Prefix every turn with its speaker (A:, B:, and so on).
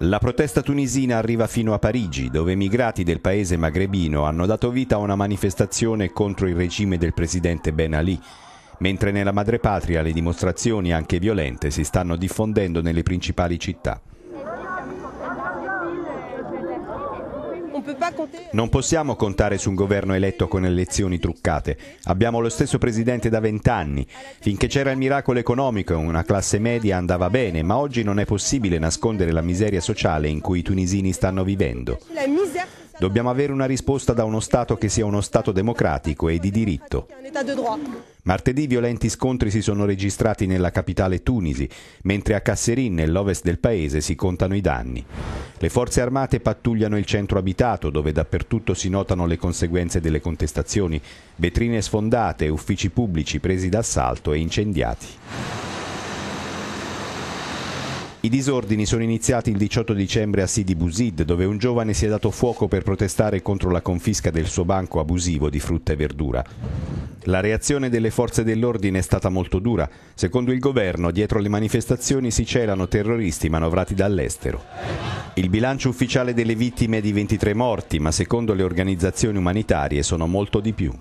A: La protesta tunisina arriva fino a Parigi, dove emigrati del paese magrebino hanno dato vita a una manifestazione contro il regime del presidente Ben Ali, mentre nella madrepatria le dimostrazioni anche violente si stanno diffondendo nelle principali città. Non possiamo contare su un governo eletto con elezioni truccate. Abbiamo lo stesso presidente da vent'anni. Finché c'era il miracolo economico, e una classe media andava bene, ma oggi non è possibile nascondere la miseria sociale in cui i tunisini stanno vivendo. Dobbiamo avere una risposta da uno Stato che sia uno Stato democratico e di diritto. Martedì violenti scontri si sono registrati nella capitale Tunisi, mentre a Kasserin, nell'ovest del paese, si contano i danni. Le forze armate pattugliano il centro abitato, dove dappertutto si notano le conseguenze delle contestazioni, vetrine sfondate, uffici pubblici presi d'assalto e incendiati. I disordini sono iniziati il 18 dicembre a Sidi Bouzid, dove un giovane si è dato fuoco per protestare contro la confisca del suo banco abusivo di frutta e verdura. La reazione delle forze dell'ordine è stata molto dura. Secondo il governo, dietro le manifestazioni si celano terroristi manovrati dall'estero. Il bilancio ufficiale delle vittime è di 23 morti, ma secondo le organizzazioni umanitarie sono molto di più.